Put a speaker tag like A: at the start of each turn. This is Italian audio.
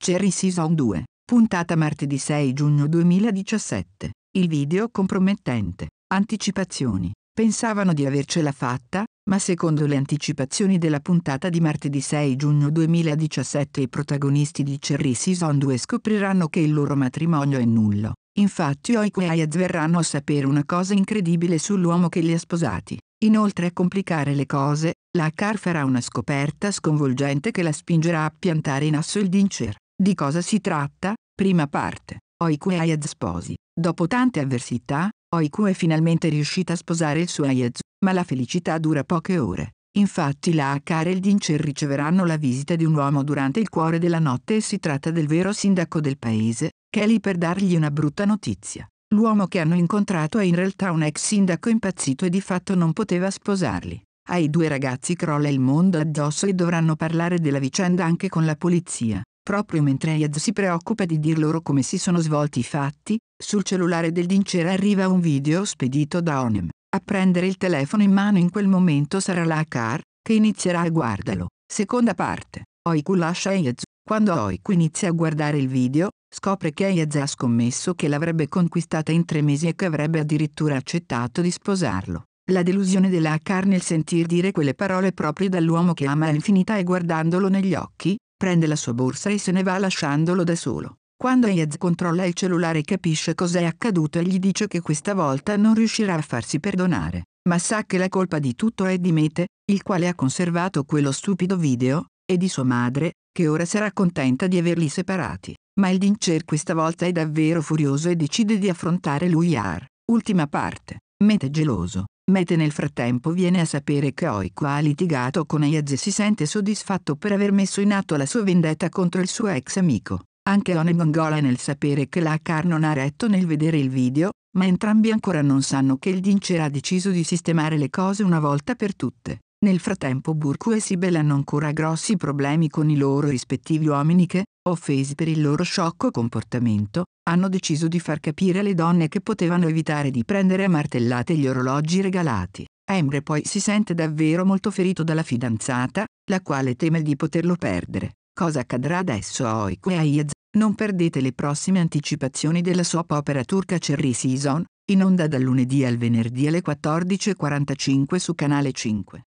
A: Cherry Season 2, puntata martedì 6 giugno 2017. Il video compromettente. Anticipazioni. Pensavano di avercela fatta, ma secondo le anticipazioni della puntata di martedì 6 giugno 2017 i protagonisti di Cherry Season 2 scopriranno che il loro matrimonio è nullo. Infatti Oiko e Ayaz verranno a sapere una cosa incredibile sull'uomo che li ha sposati. Inoltre a complicare le cose, la Car farà una scoperta sconvolgente che la spingerà a piantare in asso il Dincer. Di cosa si tratta? Prima parte. Oiku e Ayaz sposi. Dopo tante avversità, Oiku è finalmente riuscita a sposare il suo Ayaz, ma la felicità dura poche ore. Infatti la Akar e il Dincer riceveranno la visita di un uomo durante il cuore della notte e si tratta del vero sindaco del paese, che è lì per dargli una brutta notizia. L'uomo che hanno incontrato è in realtà un ex sindaco impazzito e di fatto non poteva sposarli. Ai due ragazzi crolla il mondo addosso e dovranno parlare della vicenda anche con la polizia. Proprio mentre Ayaz si preoccupa di dir loro come si sono svolti i fatti, sul cellulare del Dincera arriva un video spedito da Onem. A prendere il telefono in mano in quel momento sarà la Akar, che inizierà a guardarlo. Seconda parte. Oiku lascia Ayaz. Quando Oiku inizia a guardare il video, Scopre che Hayez ha scommesso che l'avrebbe conquistata in tre mesi e che avrebbe addirittura accettato di sposarlo. La delusione della Akar nel sentir dire quelle parole proprio dall'uomo che ama all'infinità e guardandolo negli occhi, prende la sua borsa e se ne va lasciandolo da solo. Quando Hayez controlla il cellulare e capisce cos'è accaduto e gli dice che questa volta non riuscirà a farsi perdonare, ma sa che la colpa di tutto è di Mete, il quale ha conservato quello stupido video, e di sua madre, che ora sarà contenta di averli separati. Ma il Dincer questa volta è davvero furioso e decide di affrontare lui Luyar. Ultima parte. Mete geloso. Mete nel frattempo viene a sapere che Oiko ha litigato con Ayaz e si sente soddisfatto per aver messo in atto la sua vendetta contro il suo ex amico. Anche Oneg Angola nel sapere che la Akar non ha retto nel vedere il video, ma entrambi ancora non sanno che il Dincer ha deciso di sistemare le cose una volta per tutte. Nel frattempo Burku e Sibel hanno ancora grossi problemi con i loro rispettivi uomini che, offesi per il loro sciocco comportamento, hanno deciso di far capire alle donne che potevano evitare di prendere a martellate gli orologi regalati. Emre poi si sente davvero molto ferito dalla fidanzata, la quale teme di poterlo perdere. Cosa accadrà adesso a Oiku e a Yaz? Non perdete le prossime anticipazioni della soap opera turca Cherry Season, in onda dal lunedì al venerdì alle 14.45 su Canale 5.